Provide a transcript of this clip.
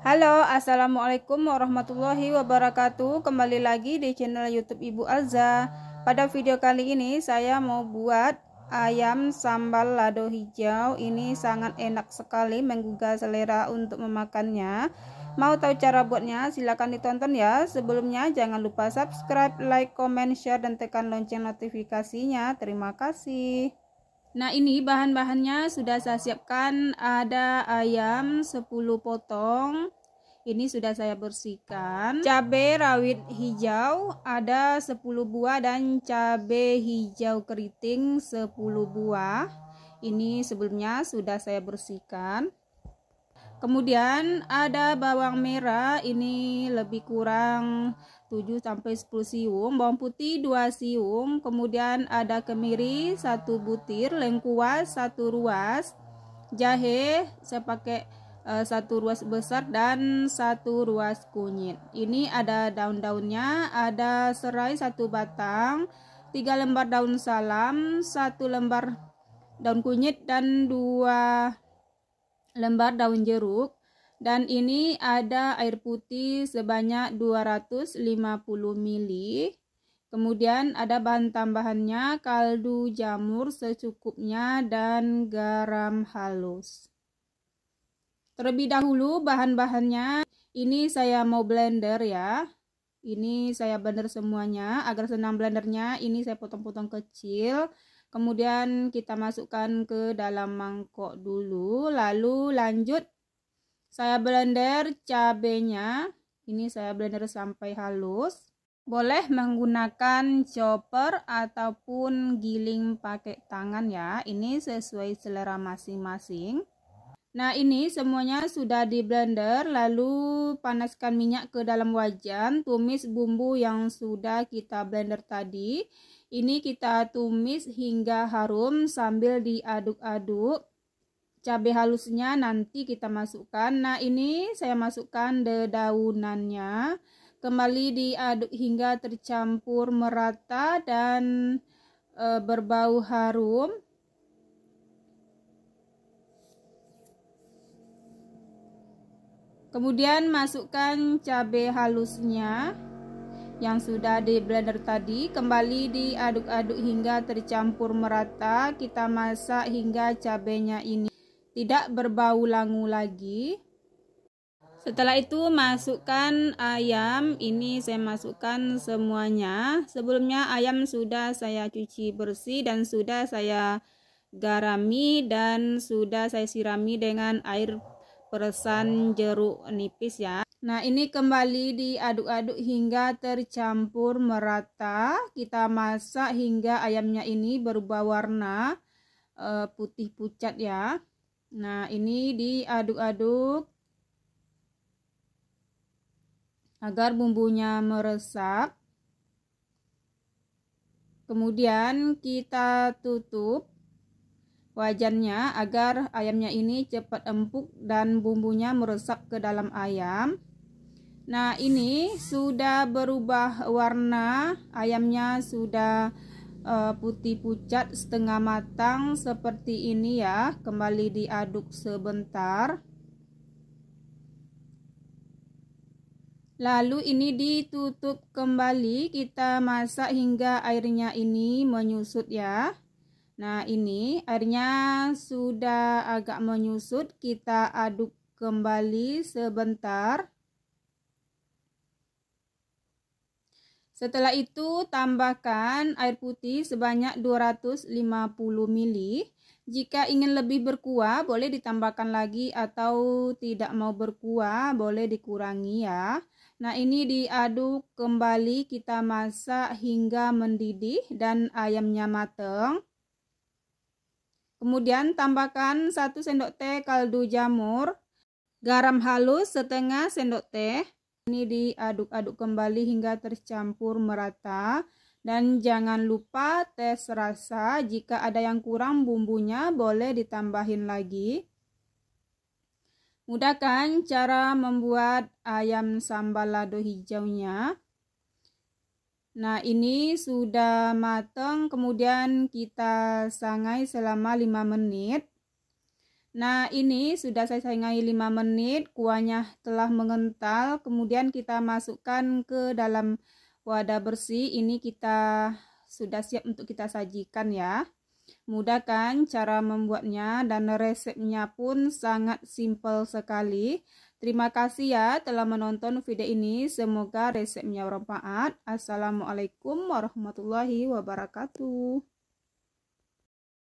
Halo, Assalamualaikum warahmatullahi wabarakatuh Kembali lagi di channel youtube Ibu Alza Pada video kali ini saya mau buat ayam sambal lado hijau Ini sangat enak sekali menggugah selera untuk memakannya Mau tahu cara buatnya? Silahkan ditonton ya Sebelumnya jangan lupa subscribe, like, comment, share, dan tekan lonceng notifikasinya Terima kasih Nah, ini bahan-bahannya sudah saya siapkan. Ada ayam 10 potong. Ini sudah saya bersihkan. Cabai rawit hijau ada 10 buah dan cabai hijau keriting 10 buah. Ini sebelumnya sudah saya bersihkan. Kemudian ada bawang merah ini lebih kurang 7 sampai 10 siung, bawang putih 2 siung, kemudian ada kemiri 1 butir, lengkuas 1 ruas, jahe saya pakai 1 eh, ruas besar dan 1 ruas kunyit. Ini ada daun-daunnya, ada serai 1 batang, tiga lembar daun salam, satu lembar daun kunyit dan dua lembar daun jeruk. Dan ini ada air putih sebanyak 250 ml. Kemudian ada bahan tambahannya kaldu jamur secukupnya dan garam halus. Terlebih dahulu bahan-bahannya ini saya mau blender ya. Ini saya blender semuanya agar senang blendernya. Ini saya potong-potong kecil. Kemudian kita masukkan ke dalam mangkok dulu, lalu lanjut saya blender cabenya. Ini saya blender sampai halus. Boleh menggunakan chopper ataupun giling pakai tangan ya. Ini sesuai selera masing-masing. Nah ini semuanya sudah di blender lalu panaskan minyak ke dalam wajan tumis bumbu yang sudah kita blender tadi ini kita tumis hingga harum sambil diaduk-aduk cabai halusnya nanti kita masukkan nah ini saya masukkan dedaunannya kembali diaduk hingga tercampur merata dan e, berbau harum kemudian masukkan cabai halusnya yang sudah di blender tadi kembali diaduk-aduk hingga tercampur merata kita masak hingga cabainya ini tidak berbau langu lagi. Setelah itu masukkan ayam, ini saya masukkan semuanya. Sebelumnya ayam sudah saya cuci bersih dan sudah saya garami dan sudah saya sirami dengan air peresan jeruk nipis ya. Nah, ini kembali diaduk-aduk hingga tercampur merata. Kita masak hingga ayamnya ini berubah warna eh, putih pucat ya. Nah, ini diaduk-aduk agar bumbunya meresap. Kemudian kita tutup wajannya agar ayamnya ini cepat empuk dan bumbunya meresap ke dalam ayam. Nah, ini sudah berubah warna, ayamnya sudah Eh, putih pucat setengah matang seperti ini ya kembali diaduk sebentar lalu ini ditutup kembali kita masak hingga airnya ini menyusut ya nah ini airnya sudah agak menyusut kita aduk kembali sebentar Setelah itu tambahkan air putih sebanyak 250 ml. Jika ingin lebih berkuah boleh ditambahkan lagi atau tidak mau berkuah boleh dikurangi ya. Nah ini diaduk kembali kita masak hingga mendidih dan ayamnya mateng. Kemudian tambahkan 1 sendok teh kaldu jamur, garam halus setengah sendok teh, ini diaduk-aduk kembali hingga tercampur merata. Dan jangan lupa tes rasa, jika ada yang kurang bumbunya boleh ditambahin lagi. Mudah kan cara membuat ayam sambal lado hijaunya? Nah ini sudah mateng kemudian kita sangai selama 5 menit. Nah ini sudah saya saingai 5 menit kuahnya telah mengental kemudian kita masukkan ke dalam wadah bersih ini kita sudah siap untuk kita sajikan ya mudah kan cara membuatnya dan resepnya pun sangat simple sekali terima kasih ya telah menonton video ini semoga resepnya bermanfaat assalamualaikum warahmatullahi wabarakatuh